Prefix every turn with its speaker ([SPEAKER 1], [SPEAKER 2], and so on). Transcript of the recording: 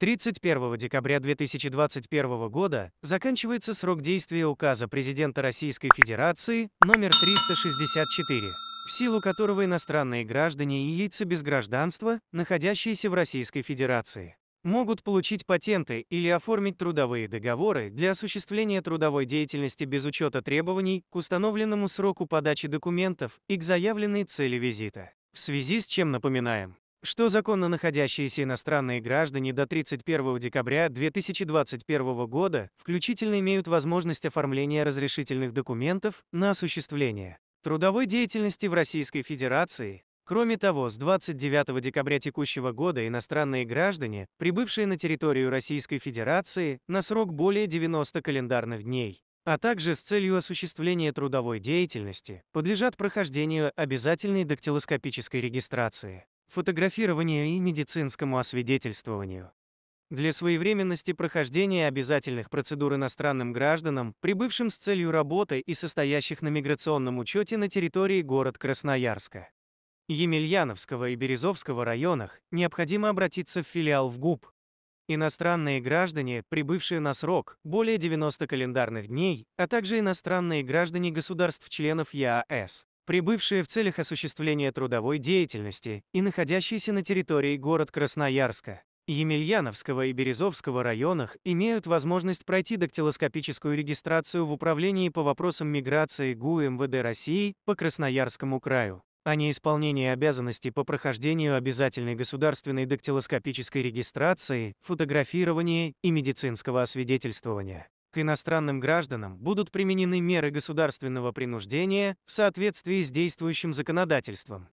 [SPEAKER 1] 31 декабря 2021 года заканчивается срок действия указа президента Российской Федерации номер 364, в силу которого иностранные граждане и лица без гражданства, находящиеся в Российской Федерации, могут получить патенты или оформить трудовые договоры для осуществления трудовой деятельности без учета требований к установленному сроку подачи документов и к заявленной цели визита. В связи с чем напоминаем, что законно находящиеся иностранные граждане до 31 декабря 2021 года включительно имеют возможность оформления разрешительных документов на осуществление трудовой деятельности в Российской Федерации. Кроме того, с 29 декабря текущего года иностранные граждане, прибывшие на территорию Российской Федерации на срок более 90 календарных дней, а также с целью осуществления трудовой деятельности, подлежат прохождению обязательной дактилоскопической регистрации фотографированию и медицинскому освидетельствованию. Для своевременности прохождения обязательных процедур иностранным гражданам, прибывшим с целью работы и состоящих на миграционном учете на территории город Красноярска, Емельяновского и Березовского районах, необходимо обратиться в филиал в ГУП. Иностранные граждане, прибывшие на срок более 90 календарных дней, а также иностранные граждане государств-членов ЕАЭС, прибывшие в целях осуществления трудовой деятельности и находящиеся на территории город Красноярска, Емельяновского и Березовского районах имеют возможность пройти дактилоскопическую регистрацию в Управлении по вопросам миграции ГУ МВД России по Красноярскому краю о а неисполнении обязанностей по прохождению обязательной государственной дактилоскопической регистрации, фотографирования и медицинского освидетельствования к иностранным гражданам будут применены меры государственного принуждения в соответствии с действующим законодательством.